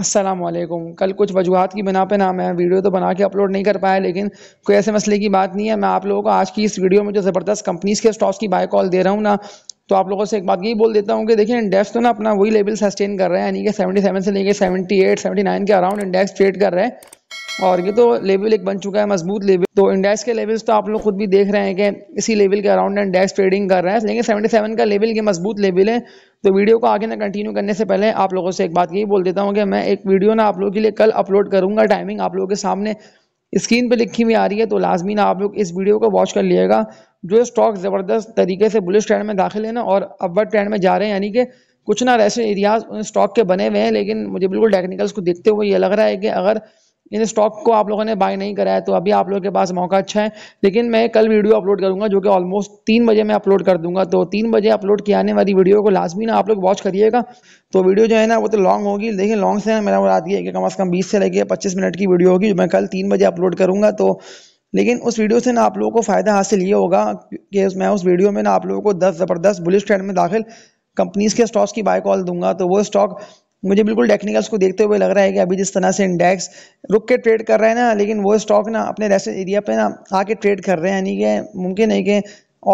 असलम कल कुछ वजूहत की बिना पे ना मैं वीडियो तो बना के अपलोड नहीं कर पाया लेकिन कोई ऐसे मसले की बात नहीं है मैं आप लोगों को आज की इस वीडियो में जो ज़बरदस्त कंपनीज़ के स्टॉक्स की बाय कॉल दे रहा हूँ ना तो आप लोगों से एक बात यही बोल देता हूँ कि देखिए इंडेक्स तो ना अपना वही लेवल सस्टेन कर रहे हैं यानी कि सेवन से एट सेवेंटी नाइन के अराउंड इंडेक्स ट्रेड कर रहे हैं और ये तो लेवल एक बन चुका है मजबूत लेवल तो इंडेक्स के लेवल्स तो आप लोग खुद भी देख रहे हैं कि इसी लेवल के अराउंड इंडेक्स ट्रेडिंग कर रहा है लेकिन 77 का लेवल ये मजबूत लेवल है तो वीडियो को आगे ना कंटिन्यू करने से पहले आप लोगों से एक बात यही बोल देता हूँ कि मैं एक वीडियो ना आप लोगों के लिए कल अपलोड करूँगा टाइमिंग आप लोगों के सामने स्क्रीन पर लिखी हुई आ रही है तो लाजमी ना आप लोग इस वीडियो को वॉच कर लिएगा जो स्टॉक ज़बरदस्त तरीके से बुलिस ट्रेंड में दाखिल है ना और अपवर ट्रेंड में जा रहे हैं यानी कि कुछ ना ऐसे एरियाज उन स्टॉक के बने हुए हैं लेकिन मुझे बिल्कुल टेक्निकल्स को देखते हुए ये लग रहा है कि अगर इन स्टॉक तो को आप लोगों ने बाय नहीं करा है तो अभी आप लोगों के पास मौका अच्छा है लेकिन मैं कल वीडियो अपलोड करूंगा जो कि ऑलमोस्ट तीन बजे मैं अपलोड कर दूंगा तो तीन बजे अपलोड की आने वाली वीडियो को लाजमी ना आप लोग वॉच करिएगा तो वीडियो जो है ना वो तो लॉन्ग होगी लेकिन लॉन्ग से मेरा मुराद ये है कि कम अज़ कम बीस से लेके पच्चीस मिनट की वीडियो होगी जो मैं कल तीन बजे अपलोड करूँगा तो लेकिन उस वीडियो से ना आप लोगों को फ़ायदा हासिल ये होगा कि मैं उस वीडियो में ना आप लोगों को दस ज़बरदस्त बुलिस ट्रेंड में दाखिल कंपनीज के स्टॉक्स की बाय कॉल दूंगा तो वो स्टॉक मुझे बिल्कुल टेक्निकल्स को देखते हुए लग रहा है कि अभी जिस तरह से इंडेक्स रुक के ट्रेड कर रहे हैं ना लेकिन वो स्टॉक ना अपने रेस्ट एरिया पे ना आके ट्रेड कर रहे हैं यानी कि मुमकिन है कि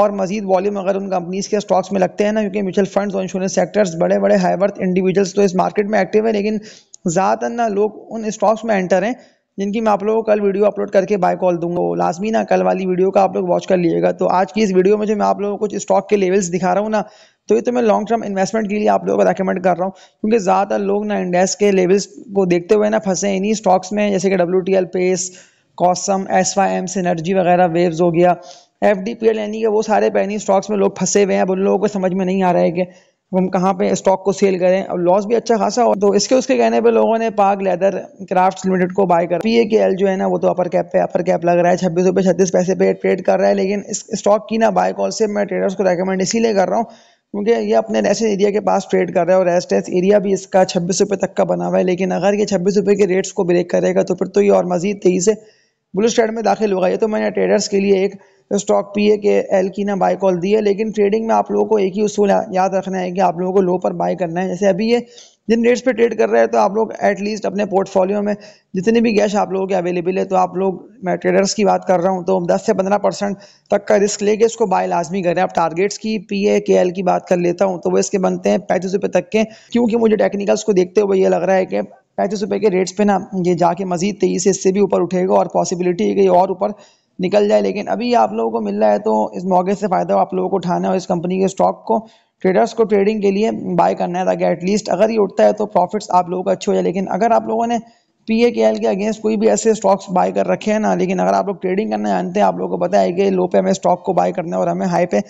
और मजीद वॉल्यूम अगर उन कंपनीज के स्टॉक्स में लगते हैं ना क्योंकि म्यूचुअल फंड्स और इंश्योरेंस सेक्टर्स बड़े बड़े हाईवर्थ इंडिविजुअल्स तो इस मार्केट में एक्टिव है लेकिन ज़्यादातर ना लोग उन स्टॉक्स में एंटर हैं जिनकी मैं आप लोगों को कल वीडियो अपलोड करके बाय कॉल दूंगा वो लाजमी ना कल वाली वीडियो का आप लोग वॉच कर लीजिएगा तो आज की इस वीडियो में जो मैं आप लोगों को कुछ स्टॉक के लेवल्स दिखा रहा हूँ ना तो ये तो मैं लॉन्ग टर्म इन्वेस्टमेंट के लिए आप लोगों को रेकमेंड कर रहा हूँ क्योंकि ज़्यादातर लोग ना इंडेक्स के लेवल्स को देखते हुए ना फंसे इन्हीं स्टॉक्स में जैसे कि डब्ल्यू टी एल पेस कॉसम एस वाई एम सिनर्जी वगैरह वेव्स हो गया एफ डी पी एल यानी कि वो सारे पैनी स्टॉक्स में लोग फंसे हुए हैं अब उन लोगों को समझ में नहीं आ रहा है कि हम कहाँ पे स्टॉक को सेल करें अब लॉस भी अच्छा खासा हो तो इसके उसके कहने पे लोगों ने पाक लेदर क्राफ्ट्स लिमिटेड को बाय कर पी ए के एल जो है ना वो तो अपर कैप पे अपर कैप लग रहा है छब्बीस रुपये छत्तीस पैसे पे ट्रेड कर रहा है लेकिन इस स्टॉक की ना बाय कॉल से मैं ट्रेडर्स को रेकमेंड इसीलिए कर रहा हूँ क्योंकि ये अपने रेस्ट एरिया के पास ट्रेड कर रहा है और रेस्टेस एरिया भी इसका छब्बीस रुपये तक का बना हुआ है लेकिन अगर ये छब्बीस रुपये के रेट्स को ब्रेक करेगा तो फिर तो ये और मजीद तेज़ी से बुलिस ट्रेड में दाखिल होगा ये तो मैंने ट्रेडर्स के लिए एक stock P A K L की ना बाई कॉल दी है लेकिन ट्रेडिंग में आप लोगों को एक ही उसूल याद रखना है कि आप लोगों को लो पर बाई करना है जैसे अभी ये जिन रेट्स पे ट्रेड कर रहे हैं तो आप लोग एटलीस्ट अपने पोर्टफोलियो में जितने भी गैश आप लोगों के अवेलेबल है तो आप लोग मैं ट्रेडर्स की बात कर रहा हूँ तो 10 से 15 परसेंट तक का रिस्क लेके इसको बाय लाजमी करें आप टारगेट्स की पी ए के एल की बात कर लेता हूँ तो वो इसके बनते हैं पैंतीस रुपये तक के क्योंकि मुझे टेक्निकल्स को देखते हुए ये लग रहा है कि पैंतीस रुपये के रेट्स पे ना ये जाके मजीद तेजी से इससे भी ऊपर उठेगा और पॉसिबिलिटी है कि और ऊपर निकल जाए लेकिन अभी आप लोगों को मिल रहा है तो इस मौके से फ़ायदा आप लोगों को उठाना है और इस कंपनी के स्टॉक को ट्रेडर्स को ट्रेडिंग के लिए बाय करना है ताकि एटलीस्ट अगर ये उठता है तो प्रॉफिट्स आप लोगों का अच्छे हो जाए लेकिन अगर आप लोगों ने पी ए के एल के अगेंस्ट कोई भी ऐसे स्टॉक्स बाय कर रखे हैं ना लेकिन अगर आप लोग ट्रेडिंग करना जानते हैं आप लोगों को पता है कि लो पे हमें स्टॉक को बाय करना है और हमें हाई पे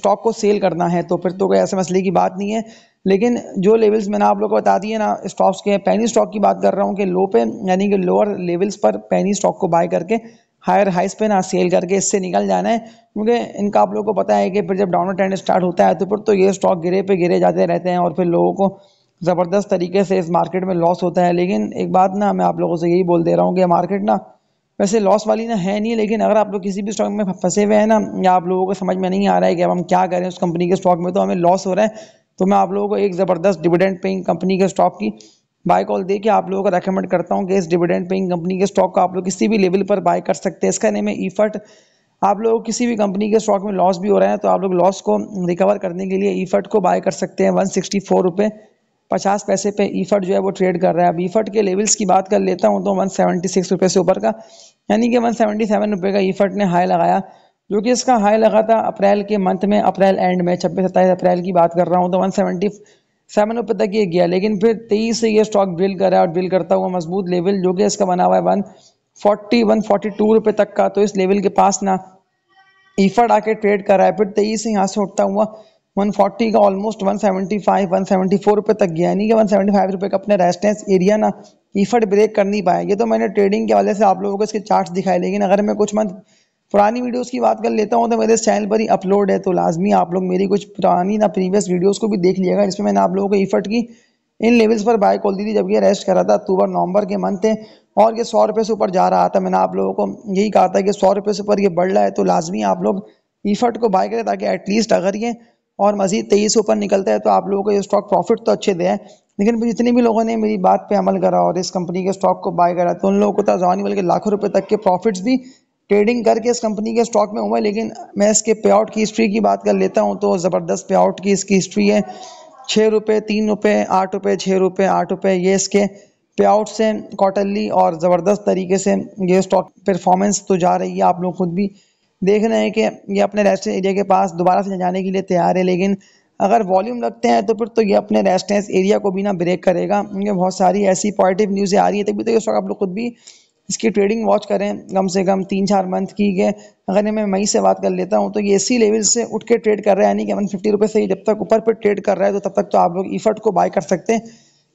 स्टॉक को सेल करना है तो फिर तो कोई ऐसे मसले की बात नहीं है लेकिन जो लेवल्स मैंने आप लोग को बता दिए ना स्टॉक्स के पैनी स्टॉक की बात कर रहा हूँ कि लो पे यानी कि लोअर लेवल्स पर पैनी स्टॉक को बाय करके हायर हाइस पे ना सेल करके इससे निकल जाना है क्योंकि इनका आप लोगों को पता है कि फिर जब डाउन ट्रेंड स्टार्ट होता है तो फिर तो ये स्टॉक गिरे पे गिरे जाते रहते हैं और फिर लोगों को ज़बरदस्त तरीके से इस मार्केट में लॉस होता है लेकिन एक बात ना मैं आप लोगों से यही बोल दे रहा हूँ कि मार्केट ना वैसे लॉस वाली ना है नहीं लेकिन अगर आप लोग किसी भी स्टॉक में फंसे हुए हैं ना या आप लोगों को समझ में नहीं आ रहा है कि अब हम क्या करें उस कंपनी के स्टॉक में तो हमें लॉस हो रहा है तो मैं आप लोगों को एक ज़बरदस्त डिविडेंड पेइंग कंपनी के स्टॉक की बाय कॉल दे के आप लोगों को रेकमेंड करता हूँ कि इस डिविडेंड पेइंग कंपनी के स्टॉक को आप लोग किसी भी लेवल पर बाय कर सकते हैं इसका नेम है ईफर्ट आप लोग किसी भी कंपनी के स्टॉक में लॉस भी हो रहे हैं तो आप लोग लॉस को रिकवर करने के लिए ईफर्ट को बाय कर सकते हैं वन सिक्सटी फोर रुपये पचास पैसे पे ईफर्ट जो है वो ट्रेड कर रहा है अब ईफर्ट के लेवल्स की बात कर लेता हूँ तो वन सेवेंटी सिक्स रुपये से ऊपर का यानी कि वन सेवेंटी सेवन रुपये का ईफर्ट ने हाई लगाया जो कि इसका हाई लगा था अप्रैल के मंथ में अप्रैल एंड में छब्बीस सत्ताईस अप्रैल की बात कर रहा हूँ तो वन सेवेंटी सेवन रुपये तक ये गया लेकिन फिर तेईस से ये स्टॉक रहा करा और ड्रिल करता हुआ मजबूत लेवल जो कि इसका बना हुआ है one forty one forty two रुपये तक का तो इस लेवल के पास ना ईफर्ड आके ट्रेड करा है फिर तेईस से यहाँ से उठता हुआ 140 का ऑलमोस्ट 175 174 रुपए तक गया यानी कि 175 रुपए का अपने रेजिस्टेंस एरिया ना ईफर्ड ब्रेक कर नहीं पाया ये तो मैंने ट्रेडिंग के वाले से आप लोगों को इसके चार्ट दिखाए लेकिन अगर मैं कुछ मंथ पुरानी वीडियोस की बात कर लेता हूँ तो मेरे चैनल पर ही अपलोड है तो लाजमी आप लोग मेरी कुछ पुरानी ना प्रीवियस वीडियोस को भी देख लिएगा जिसमें मैंने आप लोगों को इफर्ट की इन लेवल्स पर बाय खोल दी थी जब ये रेस्ट कर रहा था अक्टूबर नवंबर के मंथ थे और ये सौ रुपये से ऊपर जा रहा था मैंने आप लोगों को यही कहा था कि सौ रुपये से ऊपर ये बढ़ रहा है तो लाजमी आप लोग ईफर्ट को बाय करें ताकि एटलीस्ट अगर ये और मज़ीद तेईस से ऊपर निकलता है तो आप लोगों को ये स्टॉक प्रॉफिट तो अच्छे दें लेकिन जितने भी लोगों ने मेरी बात पे अमल करा और इस कंपनी के स्टॉक को बाय करा तो उन लोगों को तो जानी बल्कि लाखों रुपए तक के प्रॉफिट्स भी ट्रेडिंग करके इस कंपनी के स्टॉक में हुआ लेकिन मैं इसके पे आउट की हिस्ट्री की बात कर लेता हूँ तो ज़बरदस्त पे आउट की इसकी हिस्ट्री है छः रुपये तीन रुपये आठ रुपये छः रुपये आठ रुपये ये इसके पे आउट से क्वार्टरली और ज़बरदस्त तरीके से ये स्टॉक परफॉर्मेंस तो जा रही है आप लोग खुद भी देख रहे हैं कि ये अपने रेस्टेंस एरिया के पास दोबारा से जाने के लिए तैयार है लेकिन अगर वॉल्यूम लगते हैं तो फिर तो ये अपने रेस्टेंस एरिया को भी ना ब्रेक करेगा बहुत सारी ऐसी पॉजिटिव न्यूज़ें आ रही है तभी तो ये स्टॉक आप लोग खुद भी इसकी ट्रेडिंग वॉच करें कम से कम तीन चार मंथ की गए अगर मैं मई से बात कर लेता हूँ तो ये इसी लेवल से उठ के ट्रेड कर रहा है यानी कि वन फिफ्टी रुपये से ही जब तक ऊपर पर ट्रेड कर रहा है तो तब तक तो आप लोग इफर्ट को बाय कर सकते हैं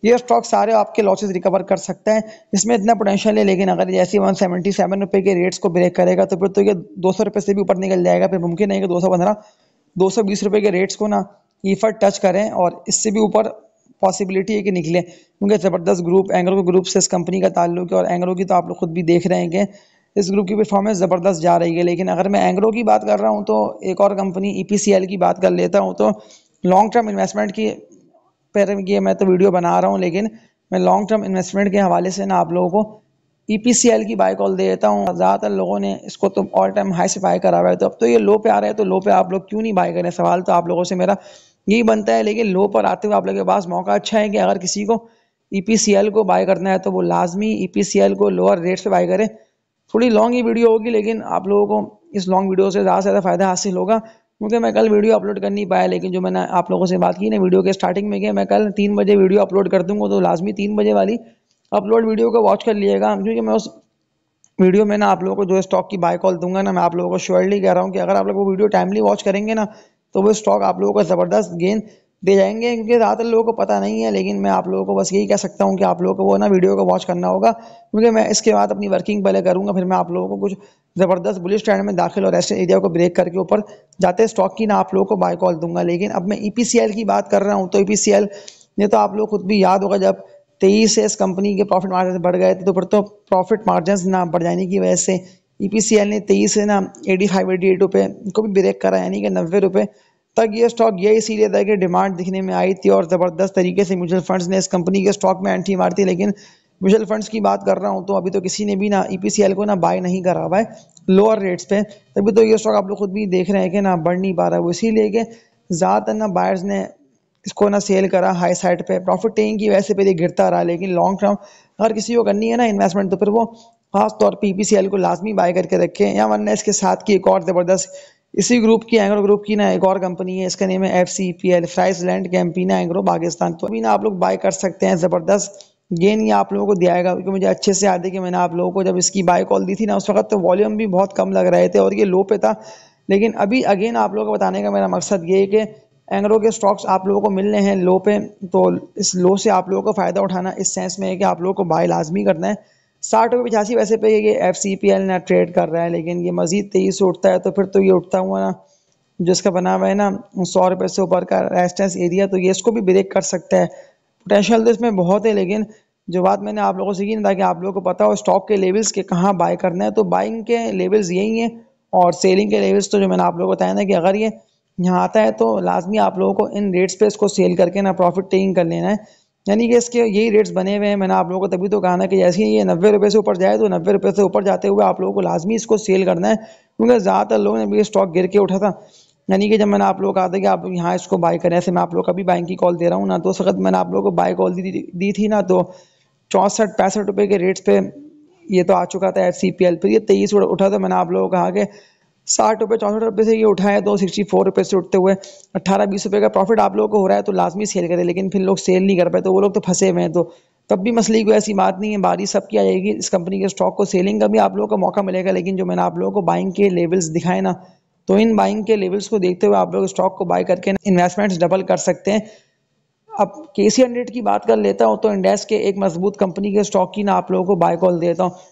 ये स्टॉक सारे आपके लॉसेज रिकवर कर सकता है इसमें इतना पोटेंशियल है लेकिन अगर जैसे वन सेवेंटी सेवन रुपये के रेट्स को ब्रेक करेगा तो फिर तो ये दो सौ रुपये से भी ऊपर निकल जाएगा फिर मुमकिन है कि दो सौ पंद्रह दो सौ बीस रुपये के रेट्स को ना ईफर्ट टच करें और इससे भी ऊपर पॉसिबिलिटी है कि निकले क्योंकि ज़बरदस्त ग्रुप एंग्रो के ग्रुप से इस कंपनी का ताल्लुक है और एंग्रो की तो आप लोग खुद भी देख रहे हैं कि इस ग्रुप की परफॉर्मेंस ज़बरदस्त जा रही है लेकिन अगर मैं एंग्रो की बात कर रहा हूँ तो एक और कंपनी ई e की बात कर लेता हूँ तो लॉन्ग टर्म इन्वेस्टमेंट की पैर ये मैं तो वीडियो बना रहा हूँ लेकिन मैं लॉन्ग टर्म इन्वेस्टमेंट के हवाले से ना आप लोगों को ई e की बाई कॉल दे देता हूँ ज़्यादातर लोगों ने इसको तो ऑल टाइम हाई से बाई करा हुआ है तो अब तो ये लो पे आ रहा है तो लो पे आप लोग क्यों नहीं बाई करें सवाल तो आप लोगों से मेरा यही बनता है लेकिन लो पर आते हुए आप लोगों के पास मौका अच्छा है कि अगर किसी को ई e को बाय करना है तो वो लाजमी ई e को लोअर रेट से बाय करें थोड़ी लॉन्ग ही वीडियो होगी लेकिन आप लोगों को इस लॉन्ग वीडियो से ज़्यादा से ज़्यादा फ़ायदा हासिल होगा क्योंकि मैं कल वीडियो अपलोड कर नहीं पाया लेकिन जो मैंने आप लोगों से बात की ना वीडियो के स्टार्टिंग में क्या मैं कल तीन बजे वीडियो अपलोड कर दूँगा तो लाजमी तीन बजे वाली अपलोड वीडियो को वॉच कर लिएगा क्योंकि मैं उस वीडियो में ना आप लोगों को जो स्टॉक की बाय कॉल दूंगा ना मैं आप लोगों को श्योरली कह रहा हूँ कि अगर आप लोग वो वीडियो टाइमली वॉच करेंगे ना तो वो स्टॉक आप लोगों को ज़बरदस्त गेंद दे जाएंगे क्योंकि ज़्यादातर लोगों को पता नहीं है लेकिन मैं आप लोगों को बस यही कह सकता हूँ कि आप लोगों को वो ना वीडियो को वॉच करना होगा क्योंकि मैं इसके बाद अपनी वर्किंग पहले करूँगा फिर मैं आप लोगों को कुछ ज़बरदस्त बुलिस स्टैंड में दाखिल और ऐसे एरिया को ब्रेक करके ऊपर जाते स्टॉक की ना आप लोगों को बाय कॉल दूंगा लेकिन अब मैं ई e की बात कर रहा हूँ तो ई e ये तो आप लोग खुद भी याद होगा जब तेईस से इस कंपनी के प्रॉफिट मार्जिन बढ़ गए थे तो फिर तो प्रॉफिट मार्जिन ना बढ़ जाने की वजह से ईपीसीएल e ने तेईस है ना एटी फाइव एटी एट रुपये को भी ब्रेक करा यानी कि नब्बे रुपये तक ये स्टॉक ये इसीलिए था कि डिमांड दिखने में आई थी और ज़बरदस्त तरीके से म्यूचुअल फंड्स ने इस कंपनी के स्टॉक में एंट्री मारती लेकिन म्यूचुअल फंड्स की बात कर रहा हूँ तो अभी तो किसी ने भी ना ई e को ना बाय नहीं करा हुआ है लोअर रेट्स पे तभी तो ये स्टॉक आप लोग खुद भी देख रहे हैं कि ना बढ़ नहीं पा रहा है वो इसीलिए कि ज़्यादातर ना बायर्स ने इसको ना सेल करा हाई साइड पे प्रॉफिट टेकिंग की वजह से पहले गिरता रहा लेकिन लॉन्ग टर्म अगर किसी को करनी है ना इन्वेस्टमेंट तो फिर वो खास तौर पी पी सी एल को लाजमी बाय करके रखें या वरना इसके साथ की एक और ज़बरदस्त इसी ग्रुप की एंग्रो ग्रुप की ना एक और कंपनी है इसका नेम है F C P L Friesland Campina Engro Pakistan तो अभी ना आप लोग बाय कर सकते हैं ज़बरदस्त गेन ये आप लोगों को दिया जाएगा क्योंकि मुझे अच्छे से याद है कि मैंने आप लोगों को जब इसकी बाय कॉल दी थी ना उस वक्त तो वॉल्यूम भी बहुत कम लग रहे थे और ये लो पे था लेकिन अभी अगेन आप लोगों को बताने का मेरा मकसद ये है कि एंग्रो के स्टॉक्स आप लोगों को मिलने हैं लो पे तो इस लो से आप लोगों को फ़ायदा उठाना इस सेंस में है कि आप लोगों को बाय लाजमी करना है साठ रुपये पचासी वैसे पे ये एफ सी पी एल ना ट्रेड कर रहा है लेकिन ये मज़ीद तेईस उठता है तो फिर तो ये उठता हुआ ना जो इसका बना हुआ है ना सौ रुपये से ऊपर का रेस्टेंस एरिया तो ये इसको भी ब्रेक कर सकता है पोटेंशियल तो इसमें बहुत है लेकिन जो बात मैंने आप लोगों से की ना ताकि आप लोगों को पता हो स्टॉक के लेवल्स के कहाँ बाय करना है तो बाइंग के लेवल्स यही हैं और सेलिंग के लेवल्स तो जो मैंने आप लोगों को बताया ना कि अगर ये यहाँ आता है तो लाजमी आप लोगों को इन रेट्स पे इसको सेल करके ना प्रॉफिट टेकिंग कर लेना है यानी कि इसके यही रेट्स बने हुए हैं मैंने आप लोगों को तभी तो कहा ना कि जैसे ही ये नब्बे रुपये से ऊपर जाए तो नब्बे रुपये से ऊपर जाते हुए आप लोगों को लाजमी इसको सेल करना है क्योंकि ज़्यादातर लोगों ने अभी स्टॉक गिर के उठा था यानी कि जब मैंने आप लोग कहा था कि आप यहाँ इसको बाय करें ऐसे मैं आप लोग का भी बाइंग की कॉल दे रहा हूँ ना तो उस वक्त मैंने आप लोग को बाय कॉल दी दी थी ना तो चौंसठ पैंसठ रुपये के रेट्स पे ये तो आ चुका था एफ सी पी एल फिर ये तेईस उठा तो मैंने आप लोगों को कहा कि साठ रुपये चौंसठ रुपये से ये उठाए तो सिक्सटी फोर रुपये से उठते हुए अट्ठारह बीस रुपये का प्रॉफिट आप लोगों को हो रहा है तो लाजमी सेल करें लेकिन फिर लोग सेल नहीं कर पाए तो वो लोग तो फंसे हुए हैं तो तब भी मसले की ऐसी बात नहीं है सब की आ जाएगी इस कंपनी के स्टॉक को सेलिंग का भी आप लोगों को मौका मिलेगा लेकिन जो मैंने आप लोगों को बाइंग के लेवल्स दिखाए ना तो इन बाइंग के लेवल्स को देखते हुए आप लोग स्टॉक को बाई करके इन्वेस्टमेंट्स डबल कर सकते हैं अब के सी हंड्रेड की बात कर लेता हूँ तो इंडेस के एक मजबूत कंपनी के स्टॉक की ना आप लोगों को बाय कॉल देता हूँ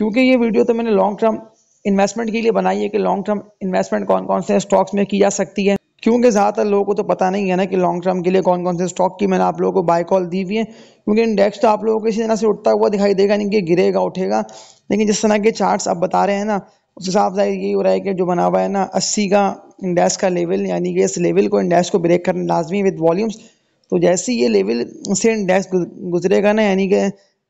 क्योंकि ये वीडियो तो मैंने लॉन्ग टर्म इन्वेस्टमेंट के लिए बनाई है कि लॉन्ग टर्म इन्वेस्टमेंट कौन कौन से स्टॉक्स में की जा सकती है क्योंकि ज़्यादातर लोगों को तो पता नहीं है ना कि लॉन्ग टर्म के लिए कौन कौन से स्टॉक की मैंने आप लोगों को बाय कॉल दी हुई है क्योंकि इंडेक्स तो आप लोगों को इसी तरह से उठता हुआ दिखाई देगा यानी कि गिरेगा उठेगा लेकिन जिस तरह के चार्ट्स आप बता रहे हैं ना उस हिसाब से यही हो रहा है कि जो बना हुआ है ना अस्सी का इंडेक्स का लेवल यानी कि इस लेवल को इंडेक्स को ब्रेक करना लाजमी विद वॉल्यूम्स तो जैसे ये लेवल से इंडेक्स गुजरेगा ना यानी कि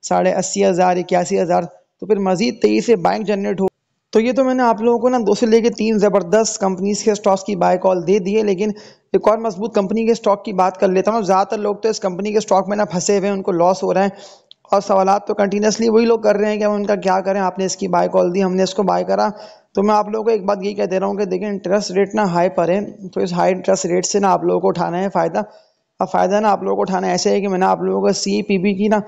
साढ़े अस्सी हज़ार इक्यासी हज़ार तो फिर मज़ीद तेज़ी से बाइक जनरेट हो तो ये तो मैंने आप लोगों को ना दो से लेके तीन ज़बरदस्त कंपनीज के स्टॉक्स की बाय कॉल दे दिए लेकिन एक और मजबूत कंपनी के स्टॉक की बात कर लेता हूँ ज़्यादातर लोग तो इस कंपनी के स्टॉक में ना फंसे हुए हैं उनको लॉस हो रहा है और सवाल तो कंटिन्यूसली वही लोग कर रहे हैं कि हम उनका क्या करें आपने इसकी बाय कॉल दी हमने इसको बाय करा तो मैं आप लोगों को एक बात यही कह दे रहा हूँ कि देखिए इंटरेस्ट रेट ना हाई पर है तो इस हाई इंटरेस्ट रेट से ना आप लोगों को उठाना है फ़ायदा अब फ़ायदा ना आप लोगों को उठाना ऐसे है कि मैंने आप लोगों को सी पी की ना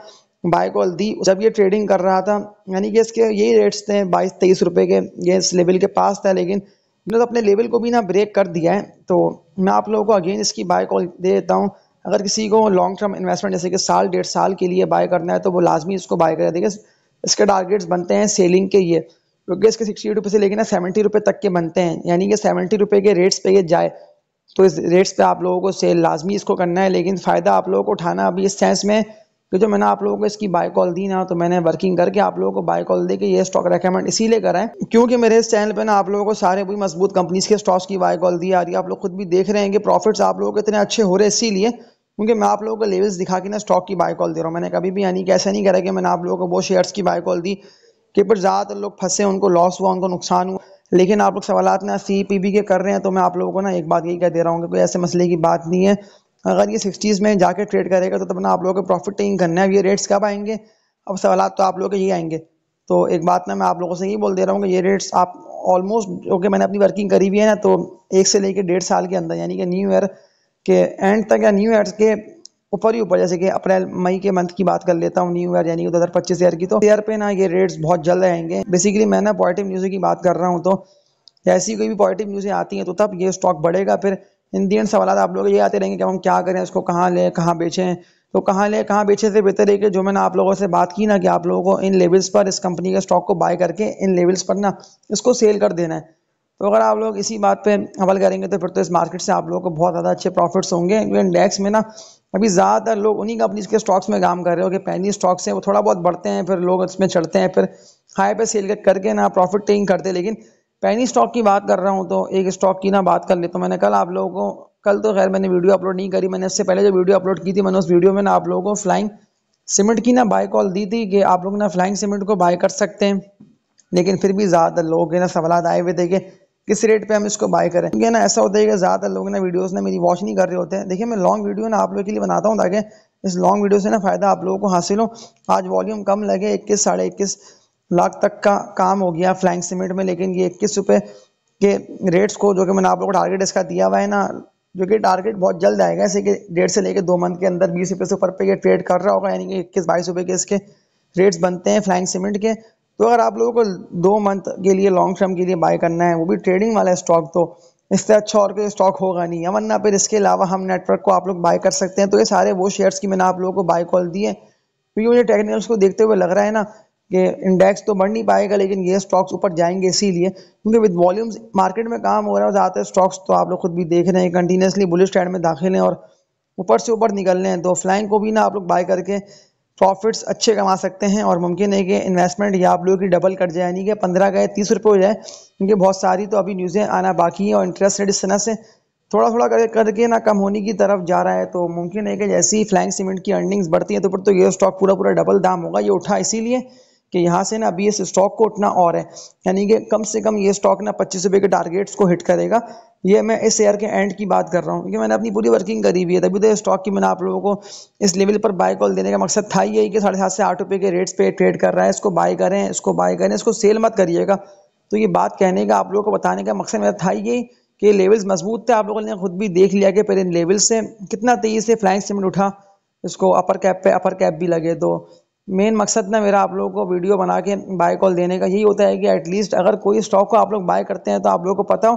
बाय कॉल दी जब ये ट्रेडिंग कर रहा था यानी कि इसके यही रेट्स थे बाईस तेईस रुपये के ये इस लेवल के पास था लेकिन मैंने तो अपने लेवल को भी ना ब्रेक कर दिया है तो मैं आप लोगों को अगेन इसकी बाय कॉल दे देता हूँ अगर किसी को लॉन्ग टर्म इन्वेस्टमेंट जैसे कि साल डेढ़ साल के लिए बाय करना है तो वो लाजमी इसको बाय कर देखिए इसके टारगेट्स बनते हैं सेलिंग के ये क्योंकि इसके सिक्सटी रुपये से लेकिन ना सेवेंटी रुपये तक के बनते हैं यानी कि सेवेंटी रुपये के रेट्स पे ये जाए तो इस रेट्स पे आप लोगों को सेल लाजमी इसको करना है लेकिन फ़ायदा आप लोगों को उठाना अभी इस सेंस में कि तो जो मैंने आप लोगों को इसकी बाय कॉल दी ना तो मैंने वर्किंग करके आप लोगों को बाय कॉल दे के ये स्टॉक रेकमेंड इसीलिए करा है क्योंकि मेरे इस चैनल पे ना आप लोगों को सारे भी मजबूत कंपनीज के स्टॉक्स की बाय कॉल दी आ रही है आप लोग खुद भी देख रहे हैं कि प्रॉफिट्स आप लोगों के इतने अच्छे हो रहे हैं इसीलिए क्योंकि मैं आप लोगों को लेवल्स दिखा के ना स्टॉक की बाय कॉल दे रहा हूँ मैंने कभी भी यानी कि ऐसा नहीं करा कि मैंने आप लोगों को बहुत शेयर्स की बाय कॉल दी कि पर ज़्यादातर लोग फंसे उनको लॉस हुआ उनको नुकसान हुआ लेकिन आप लोग सवाल ना सी पी बी के कर रहे हैं तो मैं आप लोगों को ना एक बात यही कह दे रहा हूँ कि कोई ऐसे मसले की बात नहीं है अगर ये सिक्सटीज़ में जाके ट्रेड करेगा तो तब ना आप लोगों को प्रॉफिट टेकिंग करना है ये रेट्स कब आएंगे अब सवाल तो आप लोगों के ही आएंगे तो एक बात ना मैं आप लोगों से ही बोल दे रहा हूँ कि ये रेट्स आप ऑलमोस्ट जो कि मैंने अपनी वर्किंग करी हुई है ना तो एक से लेकर डेढ़ साल के अंदर यानी कि न्यू ईयर के एंड तक या न्यू ईयर के ऊपर ही ऊपर जैसे कि अप्रैल मई के मंथ की बात कर लेता हूँ न्यू ईयर यानी कि दो हज़ार पच्चीस ईयर की तो ईयर पे ना ये रेट्स बहुत जल्द आएंगे बेसिकली मैं ना पॉजिटिव न्यूज़ की बात कर रहा हूँ तो ऐसी कोई भी पॉजिटिव न्यूज़ें आती हैं तो तब ये स्टॉक बढ़ेगा फिर इन एंड सवाल आप लोग ये आते रहेंगे कि हम क्या करें उसको कहाँ लें कहाँ बेचें तो कहाँ लें कहाँ बेचें से बेहतर है कि जो मैंने आप लोगों से बात की ना कि आप लोगों को इन लेवल्स पर इस कंपनी के स्टॉक को बाय करके इन लेवल्स पर ना इसको सेल कर देना है तो अगर आप लोग इसी बात पे अमल करेंगे तो फिर तो इस मार्केट से आप लोगों को बहुत ज़्यादा अच्छे प्रॉफिट्स होंगे क्योंकि इंडेक्स में ना अभी ज़्यादातर लोग उन्हीं कंपनीज के स्टॉक्स में काम कर रहे हो कि पहली स्टॉक्स हैं वो थोड़ा बहुत बढ़ते हैं फिर लोग इसमें चढ़ते हैं फिर हाई पे सेल करके ना प्रॉफिट टेकिंग करते हैं लेकिन पैनी स्टॉक की बात कर रहा हूँ तो एक स्टॉक की ना बात कर लेता तो मैंने कल आप लोगों को कल तो खैर मैंने वीडियो अपलोड नहीं करी मैंने इससे पहले जो वीडियो अपलोड की थी मैंने उस वीडियो में ना आप लोगों को फ्लाइंग सीमेंट की ना बाय कॉल दी थी कि आप लोग ना फ्लाइंग सीमेंट को बाय कर सकते हैं लेकिन फिर भी ज़्यादातर लोग ना सवाल आए हुए थे कि किस रेट पे हम इसको बाय करें क्योंकि ना ऐसा होता है कि ज़्यादातर लोग ना वीडियोस ना मेरी वॉच नहीं कर रहे होते हैं देखिए मैं लॉन्ग वीडियो ना आप लोगों के लिए बनाता हूँ ताकि इस लॉन्ग वीडियो से ना फ़ायदा आप लोगों को हासिल हो आज वॉल्यूम कम लगे इक्कीस साढ़े इक्कीस लाख तक का काम हो गया फ्लाइंग सीमेंट में लेकिन ये इक्कीस रुपये के रेट्स को जो कि मैंने आप लोगों को टारगेट इसका दिया हुआ है ना जो कि टारगेट बहुत जल्द आएगा ऐसे कि डेढ़ से लेकर दो मंथ के अंदर बीस रुपये से ऊपर पे ये ट्रेड कर रहा होगा यानी कि इक्कीस बाईस रुपये के इसके रेट्स बनते हैं फ्लाइंग सीमेंट के तो अगर आप लोगों को दो मंथ के लिए लॉन्ग टर्म के लिए बाय करना है वो भी ट्रेडिंग वाला स्टॉक तो इससे अच्छा और कोई स्टॉक होगा नहीं या वरना फिर इसके अलावा हम नेटवर्क को आप लोग बाय कर सकते हैं तो ये सारे वो शेयर्स की मैंने आप लोगों को बाय कॉल दी है क्योंकि तो मुझे टेक्निकल्स को देखते हुए लग रहा है ना कि इंडेक्स तो बढ़ नहीं पाएगा लेकिन ये स्टॉक्स ऊपर जाएंगे इसीलिए क्योंकि विद वॉल्यूम्स मार्केट में काम हो रहा है ज़्यादातर स्टॉक्स तो आप लोग खुद भी देख रहे हैं कंटिन्यूसली बुलिश ट्रेंड में दाखिल हैं और ऊपर से ऊपर निकल रहे हैं तो फ्लाइंग को भी ना आप लोग बाय करके प्रॉफिट्स अच्छे कमा सकते हैं और मुमकिन है कि इन्वेस्टमेंट या आप लोगों की डबल कट जाए यानी कि पंद्रह का तीस रुपये हो जाए क्योंकि बहुत सारी तो अभी न्यूज़ें आना बाकी हैं और इंटरेस्ट रेट इस तरह से थोड़ा थोड़ा कर करके ना कम होने की तरफ जा रहा है तो मुमकिन है कि जैसे ही फ्लाइंग सीमेंट की अर्निंग्स बढ़ती हैं तो फिर तो ये स्टॉक पूरा पूरा डबल दाम होगा ये उठा इसीलिए कि यहाँ से ना अभी इस स्टॉक को उठना और है यानी कि कम से कम ये स्टॉक ना पच्चीस रुपये के टारगेट्स को हिट करेगा ये मैं इस शेयर के एंड की बात कर रहा हूँ क्योंकि मैंने अपनी पूरी वर्किंग करी हुई है तभी तो स्टॉक की मैंने आप लोगों को इस लेवल पर बाय कॉल देने का मकसद था यही कि साढ़े सात से आठ रुपये के रेट्स पे ट्रेड कर रहा है इसको बाय करें इसको बाय करें इसको सेल मत करिएगा तो ये बात कहने का आप लोगों को बताने का मकसद मेरा था यही कि लेवल्स मजबूत थे आप लोगों ने खुद भी देख लिया कि पहले लेवल्स से कितना तेज़ी से फ्लाइंग सीमेंट उठा इसको अपर कैप पे अपर कैप भी लगे तो मेन मकसद ना मेरा आप लोगों को वीडियो बना के बाय कॉल देने का यही होता है कि एटलीस्ट अगर कोई स्टॉक को आप लोग बाय करते हैं तो आप लोगों को पता हो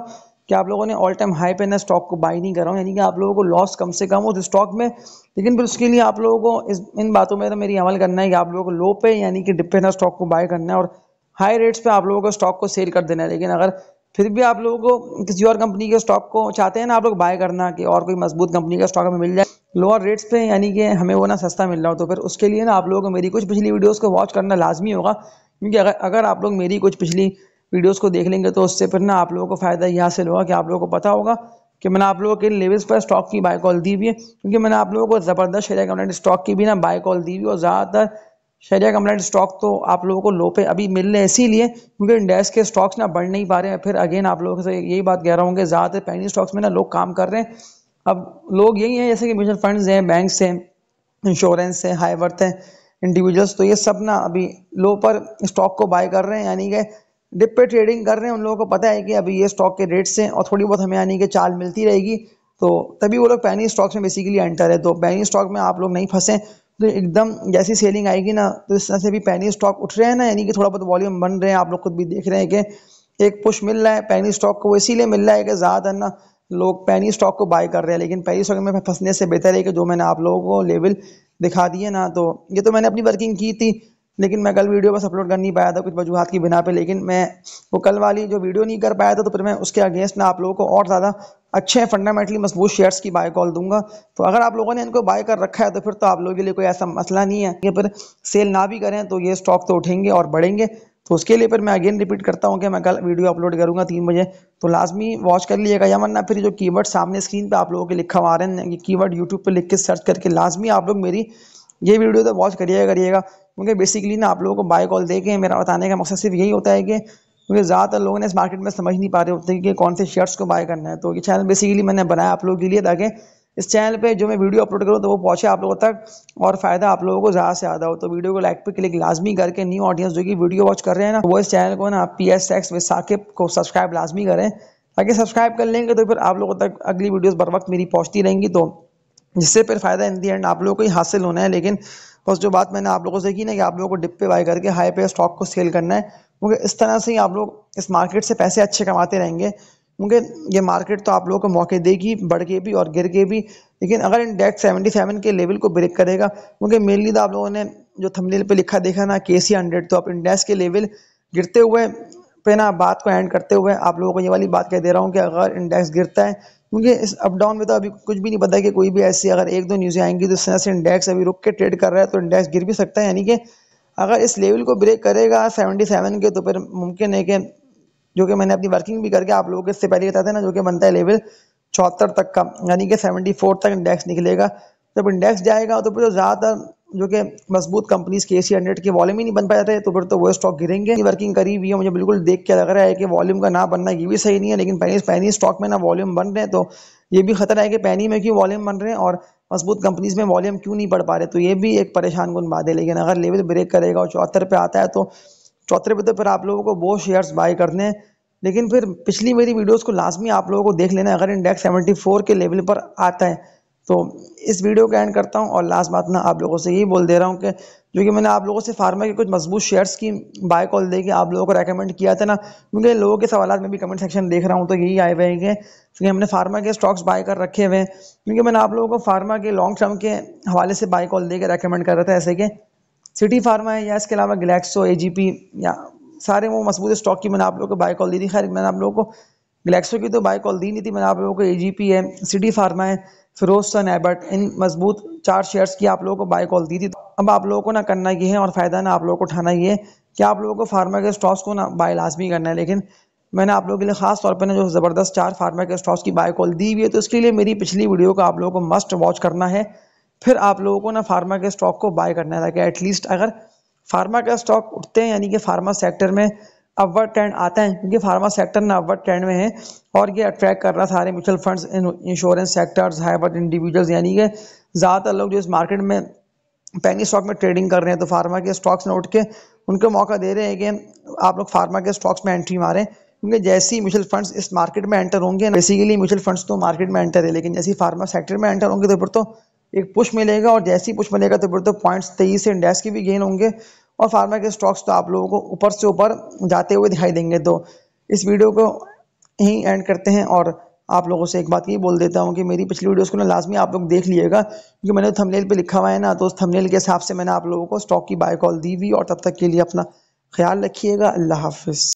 कि आप लोगों ने ऑल टाइम हाई पे ना स्टॉक को बाई नहीं करा हूँ यानी कि आप लोगों को लॉस कम से कम हो उस स्टॉक में लेकिन फिर उसके लिए आप लोगों को इस इन बातों में तो मेरी अमल करना है कि आप लोगों को लो पे यानी कि डिप पे ना स्टॉक को बाय करना है और हाई रेट्स पे आप लोगों को स्टॉक को सेल कर देना है लेकिन अगर फिर भी आप लोगों को किसी और कंपनी के स्टॉक को चाहते हैं ना आप लोग बाय करना कि और कोई मजबूत कंपनी का स्टॉक हमें मिल जाए लोअर रेट्स पे यानी कि हमें वो ना सस्ता मिल रहा हो तो फिर उसके लिए ना आप लोगों को मेरी कुछ पिछली वीडियोस को वॉच करना लाजमी होगा क्योंकि अगर अगर आप लोग मेरी कुछ पिछली वीडियोस को देख लेंगे तो उससे फिर ना आप लोगों को फ़ायदा ये हासिल होगा कि आप लोगों को पता होगा कि मैंने आप लोगों के लेवल्स पर स्टॉक की बाय कॉल दी हुई है क्योंकि मैंने आप लोगों को ज़बरदस्त शेयर कमेंट स्टॉक की भी ना बाय कॉल दी हुई और ज़्यादातर शेयर कमेंट स्टॉक तो आप लोगों को लो पे अभी मिल रहे हैं इसीलिए क्योंकि इंडेक्स के स्टॉक्स ना बढ़ नहीं पा रहे हैं फिर अगेन आप लोगों से यही बात कह रहा हूँ कि ज़्यादातर पैनी स्टॉक्स में ना लोग काम कर रहे हैं अब लोग यही हैं जैसे कि म्यूचुअल फंड्स हैं बैंक्स हैं इंश्योरेंस हैं हाई वर्थ है इंडिविजुअल्स तो ये सब ना अभी लो पर स्टॉक को बाय कर रहे हैं यानी कि डिप पे ट्रेडिंग कर रहे हैं उन लोगों को पता है कि अभी ये स्टॉक के रेट्स हैं और थोड़ी बहुत हमें यानी कि चाल मिलती रहेगी तो तभी वो लोग पैनी स्टॉक्स में बेसिकली एंटर है तो पैनी स्टॉक में आप लोग नहीं फंसें तो एकदम जैसी सेलिंग आएगी ना तो इस तरह से भी पैनी स्टॉक उठ रहे हैं ना यानी कि थोड़ा बहुत वॉल्यूम बन रहे हैं आप लोग खुद भी देख रहे हैं कि एक पुश मिल रहा है पैनी स्टॉक को इसीलिए मिल रहा है कि ज़्यादातर ना लोग पैनी स्टॉक को बाय कर रहे हैं लेकिन पैनी स्टॉक में फंसने से बेहतर है कि जो मैंने आप लोगों को लेवल दिखा दिए ना तो ये तो मैंने अपनी वर्किंग की थी लेकिन मैं कल वीडियो बस अपलोड कर नहीं पाया था कुछ वजूहत की बिना पे लेकिन मैं वो कल वाली जो वीडियो नहीं कर पाया था तो फिर मैं उसके अगेंस्ट ना आप लोगों को और ज़्यादा अच्छे फंडामेंटली मजबूत शेयर्स की बाय कॉल दूंगा तो अगर आप लोगों ने इनको बाय कर रखा है तो फिर तो आप लोगों के लिए कोई ऐसा मसला नहीं है कि फिर सेल ना भी करें तो ये स्टॉक तो उठेंगे और बढ़ेंगे तो उसके लिए फिर मैं अगेन रिपीट करता हूँ कि मैं कल वीडियो अपलोड करूँगा तीन बजे तो लाजमी वॉच कर लिएगा या वरना फिर जो कीवर्ड सामने स्क्रीन पे आप लोगों के लिखा हुआ रहे हैं कि कीवर्ड यूट्यूब पे लिख के सर्च करके लाजमी आप लोग मेरी ये वीडियो तो वॉच करिएगा करिएगा क्योंकि बेसिकली ना आप लोगों को बाय कॉल देखें मेरा बताने का मकसद सिर्फ यही होता है कि क्योंकि ज़्यादातर लोगों ने इस मार्केट में समझ नहीं पा रहे होते कि कौन से शेयर्स को बाय करना है तो ये चैनल बेसिकली मैंने बनाया आप लोगों के लिए ताकि इस चैनल पे जो मैं वीडियो अपलोड करूँ तो वो पहुँचे आप लोगों तक और फ़ायदा आप लोगों को ज़्यादा से ज़्यादा हो तो वीडियो को लाइक पे क्लिक लाजमी करके न्यू ऑडियंस जो कि वीडियो वॉच कर रहे हैं ना वो इस चैनल को ना P S X with Saqib को सब्सक्राइब लाजमी करें ताकि सब्सक्राइब कर लेंगे तो फिर आप लोगों तक अगली वीडियोज़ बर वक्त मेरी पहुँचती रहेंगी तो जिससे फिर फ़ायदा इन दी एंड आप लोगों को ही हासिल होना है लेकिन बस जो बात मैंने आप लोगों से की ना कि आप लोगों को डिप पे बाई करके हाई पे स्टॉक को सेल करना है क्योंकि इस तरह से ही आप लोग इस मार्केट से पैसे अच्छे कमाते रहेंगे क्योंकि ये मार्केट तो आप लोगों को मौके देगी बढ़ के भी और गिर के भी लेकिन अगर इंडेक्स सेवेंटी सेवन के लेवल को ब्रेक करेगा क्योंकि मेनली तो आप लोगों ने जो थंबनेल पे लिखा देखा ना के सी हंड्रेड तो आप इंडेक्स के लेवल गिरते हुए पे ना बात को एंड करते हुए आप लोगों को ये वाली बात कह दे रहा हूँ कि अगर इंडेक्स गिरता है क्योंकि इस अप डाउन में तो अभी कुछ भी नहीं पता कि कोई भी ऐसी अगर एक दो न्यूज़ें आएंगी तो इस तरह से इंडेक्स अभी रुक के ट्रेड कर रहा है तो इंडेक्स गिर भी सकता है यानी कि अगर इस लेवल को ब्रेक करेगा सेवन के तो फिर मुमकिन है कि जो कि मैंने अपनी वर्किंग भी करके आप लोगों के इससे पहले बताते ना जो कि बनता है लेवल चौहत्तर तक का यानी कि सेवेंटी फोर तक इंडेक्स निकलेगा जब इंडेक्स जाएगा तो फिर तो ज़्यादातर जो कि मजबूत कंपनीज के ए सी हंड्रेड के वॉल्यूम ही नहीं बन पाए थे तो फिर तो वो स्टॉक गिरेंगे वर्किंग करी हुई है मुझे बिल्कुल देख के लग रहा है कि वॉल्यूम का ना बनना ये भी सही नहीं है लेकिन पैनी पैनी स्टॉक में ना वॉल्यूम बन रहे हैं तो ये भी खतरा है कि पैनी में क्यों वॉल्यूम बन रहे हैं और मजबूत कंपनीज में वॉल्यूम क्यों नहीं बढ़ पा रहे तो ये भी एक परेशान गुन बात है लेकिन अगर लेवल ब्रेक करेगा और चौहत्तर पे आता है तो चौथे पते पर तो आप लोगों को वो शेयर्स बाय करने हैं लेकिन फिर पिछली मेरी वीडियोस को लाजमी आप लोगों को देख लेना अगर इंडेक्स 74 के लेवल पर आता है तो इस वीडियो का एंड करता हूं और लास्ट बात मैं आप लोगों से यही बोल दे रहा हूं कि जो कि मैंने आप लोगों से फार्मा के कुछ मजबूत शेयर्स की बाय कॉल दे के आप लोगों को रेकमेंड किया था ना क्योंकि लोगों के सवाल में भी कमेंट सेक्शन देख रहा हूँ तो यही आए हुए हैं क्योंकि हमने फार्मा के स्टॉक्स बाय कर रखे हुए हैं क्योंकि मैंने आप लोगों को फार्मा के लॉन्ग टर्म के हवाले से बाय कॉल दे के रेकमेंड कर रहा था ऐसे कि सिटी फार्मा है या इसके अलावा गलेक्सो ए या सारे वो मजबूत स्टॉक की मैंने आप लोगों को बाई कॉल दी थी खैर मैंने आप लोगों को गलेक्सो की तो बाई कॉल दी नहीं थी मैंने आप लोगों को ए है सिटी फार्मा है फिरोज सन एबर्ट इन मजबूत चार शेयर्स की आप लोगों को बाई कॉल दी थी तो अब आप लोगों को ना करना ये है और फ़ायदा ना आप लोगों को उठाना ये है कि आप लोगों को फार्मा के स्टॉक्स को ना बाय लाजमी करना है लेकिन मैंने आप लोगों के लिए खास तौर पर ना जो ज़बरदस्त चार फार्मा के स्टॉक्स की बाय कॉल दी हुई है तो इसके लिए मेरी पिछली वीडियो को आप लोगों को मस्ट वॉच करना है फिर आप लोगों को ना फार्मा के स्टॉक को बाय करना है ताकि एटलीस्ट अगर फार्मा का स्टॉक उठते हैं यानी कि फार्मा सेक्टर में अपवर्ड ट्रेंड आता है क्योंकि फार्मा सेक्टर ना अपवर्ड ट्रेंड में है और ये अट्रैक्ट कर रहा सारे mutual funds insurance sectors hybrid individuals यानी कि ज़्यादातर लोग जो इस मार्केट में पैनी स्टॉक में ट्रेडिंग कर रहे हैं तो फार्मा के स्टॉक्स में उठ के उनको मौका दे रहे हैं कि आप लोग फार्मा के स्टॉक्स में एंट्री मारें क्योंकि जैसे ही म्यूचुअल फंड्स इस मार्केट में एंटर होंगे बेसिकली म्यूचुअल फंड्स तो मार्केट में एंटर है लेकिन जैसे ही फार्मा सेक्टर में एंटर होंगे तो फिर तो एक पुश मिलेगा और जैसी पुश मिलेगा तो फिर तो पॉइंट्स तेईस से इंडेक्स के भी गेन होंगे और फार्मा के स्टॉक्स तो आप लोगों को ऊपर से ऊपर जाते हुए दिखाई देंगे तो इस वीडियो को यहीं एंड करते हैं और आप लोगों से एक बात ये बोल देता हूँ कि मेरी पिछली वीडियोस को ना लाजमी आप लोग देख लीजिएगा क्योंकि मैंने थंबनेल तो पे लिखा हुआ है ना तो उस थंबनेल के हिसाब से मैंने आप लोगों को स्टॉक की बाय कॉल दी हुई और तब तक के लिए अपना ख्याल रखिएगा अल्लाह हाफिज़